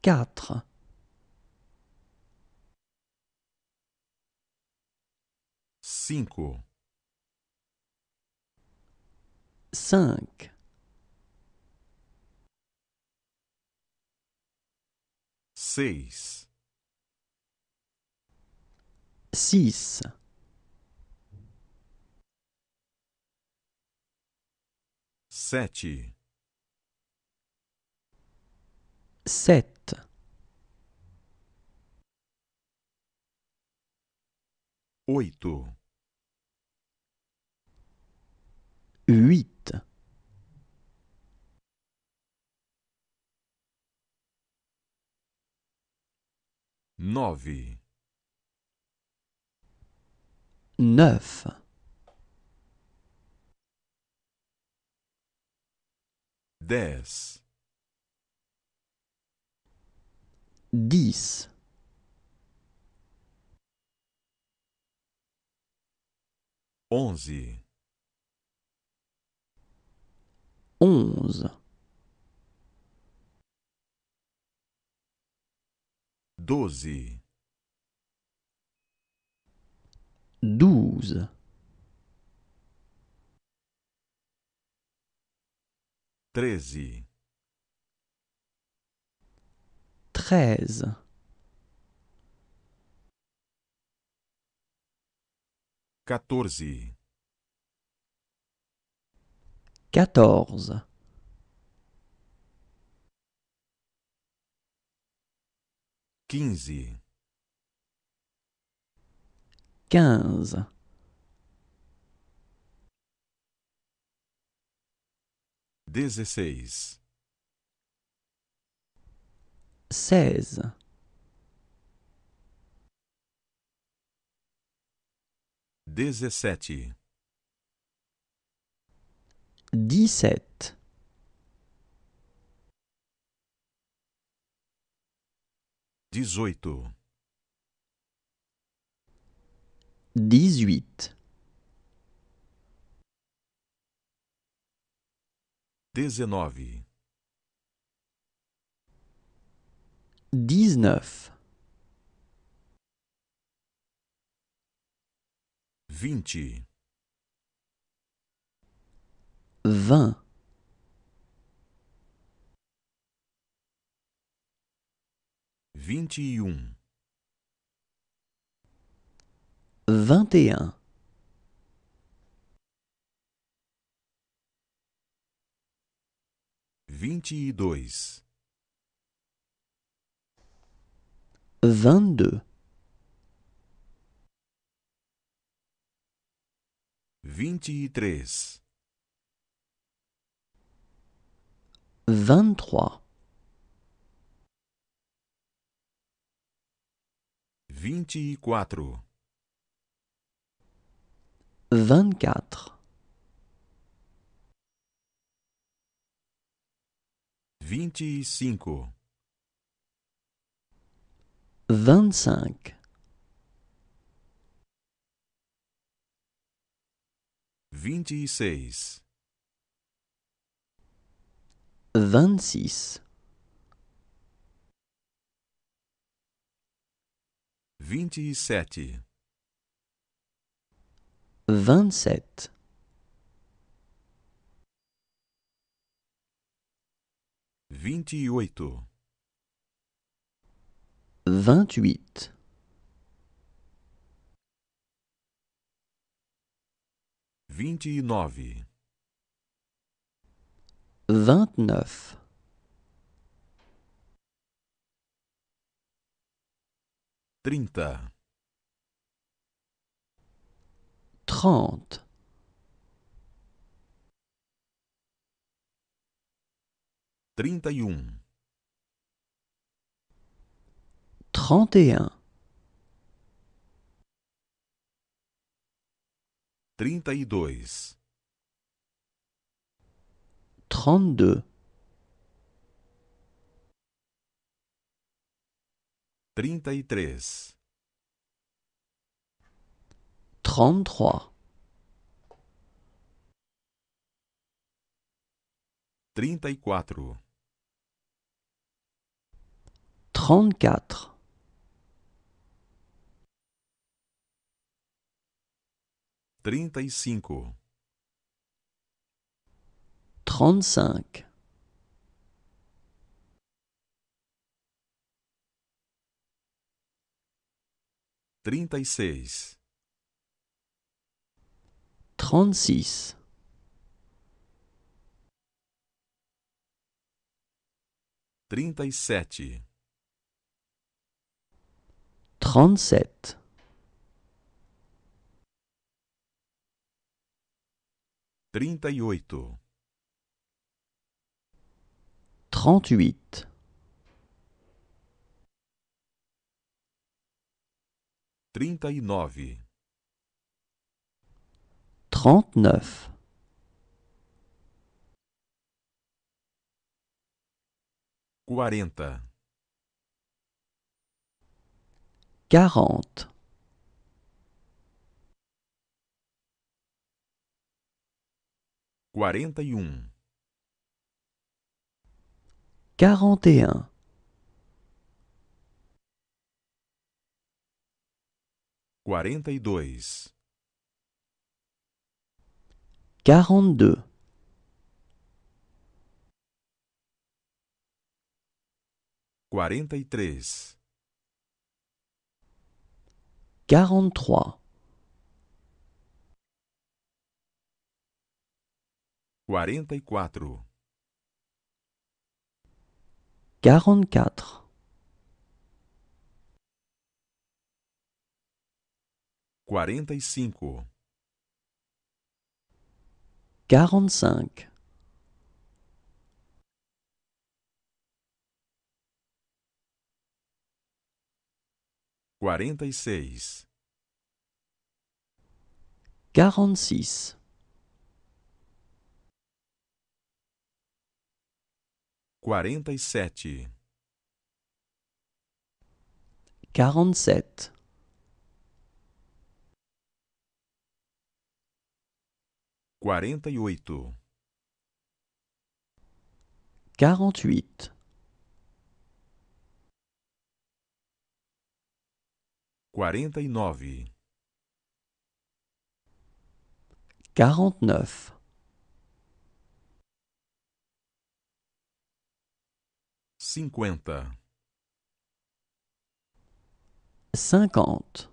4 5 5 6 6 7 7 oito. Huit. Neuf. Dix. onze, onze, doze, douze, treze, treze quatorze, quatorze, quinze, quinze, dezesseis, seize. 17 17 18 18 19 19 vinte, vinte vinte e um, vinte e um vinte e dois, vinte e dois 23 23 24 24 25 25 26 26 27 27 28 28 vinte e nove, vingt-neuf, trinta, trente, trinta e um, trente e um trinta e dois, trente-deux, trinta e três, trinta e quatro, trinta trinta e e cinco, seis, 35 trinta e sete, 37 sete Trinta e oito. Trente-huit. Trinta e nove. Trente-neuf. Quarenta. 41 41 42 42 43 43 quarenta e quatro, quarenta e quatre quarenta e cinco, quarenta e cinq quarenta e seis, quarante-six 47 47 48 48 49 49 cinquenta, cinquante,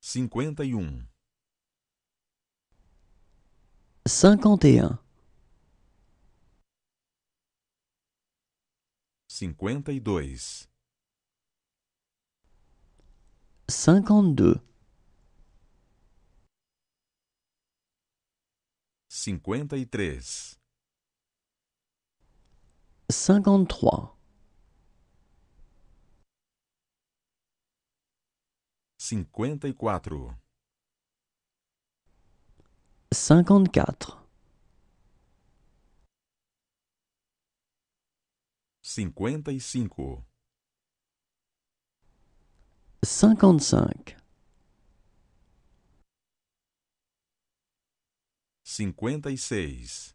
cinquenta e um, cinquenta e um, cinquenta e dois, cinquenta e dois. 53 53 54 54 55 55 56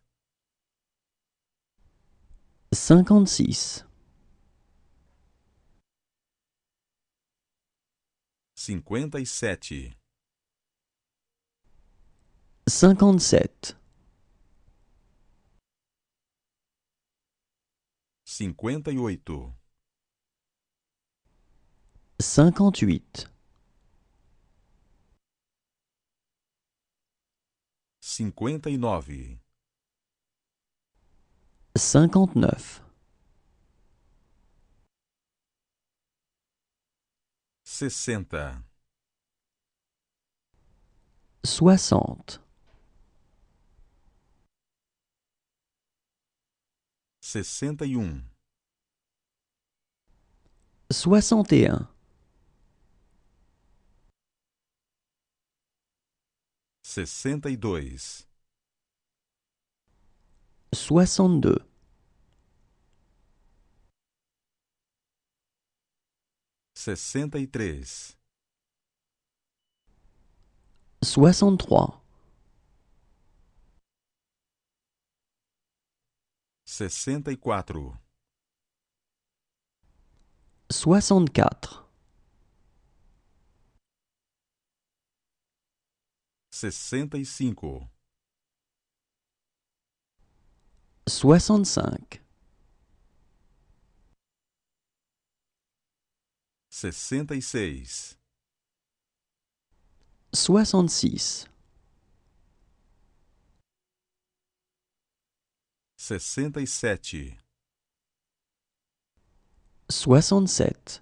56 57 57 58 58 59 59 60 60 61 61 62 62 63 63 64 64 65 65 66 66 67 67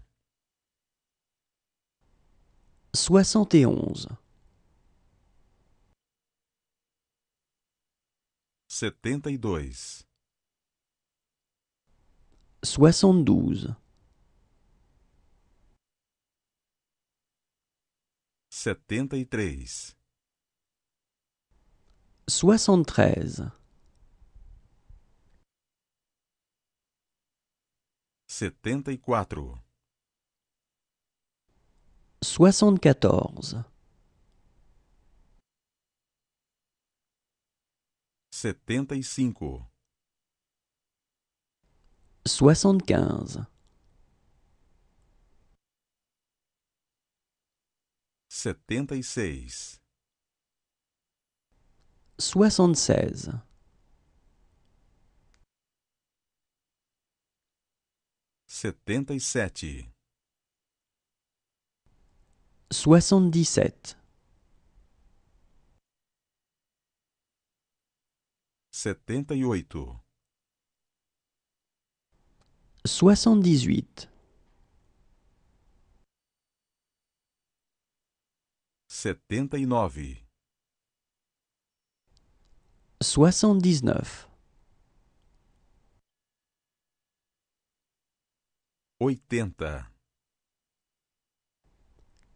soixante et onze, setenta e dois, soixante douze, setenta e três, soixante treze. setenta e quatro soixante-quatorze setenta e cinco soixante-quinze setenta e seis setenta e sete Soixante-dix-sept. Setenta e oito. soixante e huit Setenta e nove. Oitenta.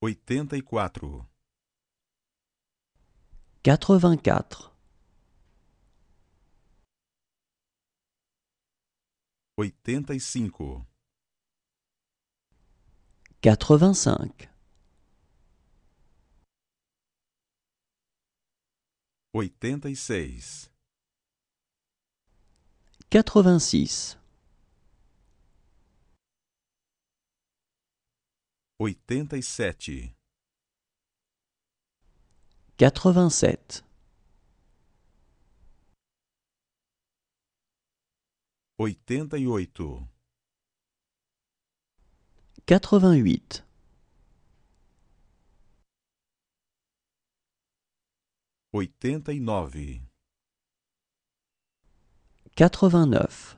84 84 85 85 86 86 87 87 88 88 89 89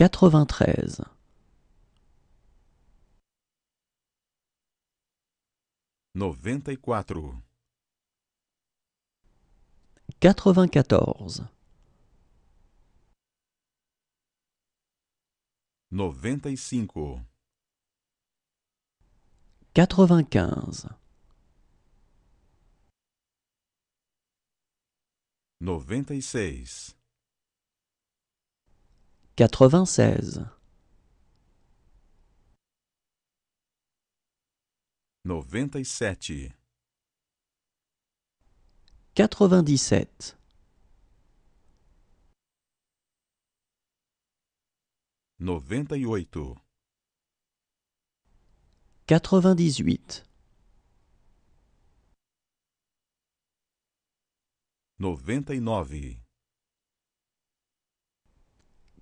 quatre vingt noventa e quatro, noventa e cinco, quinze noventa e seis. 96 97 97 98 98 99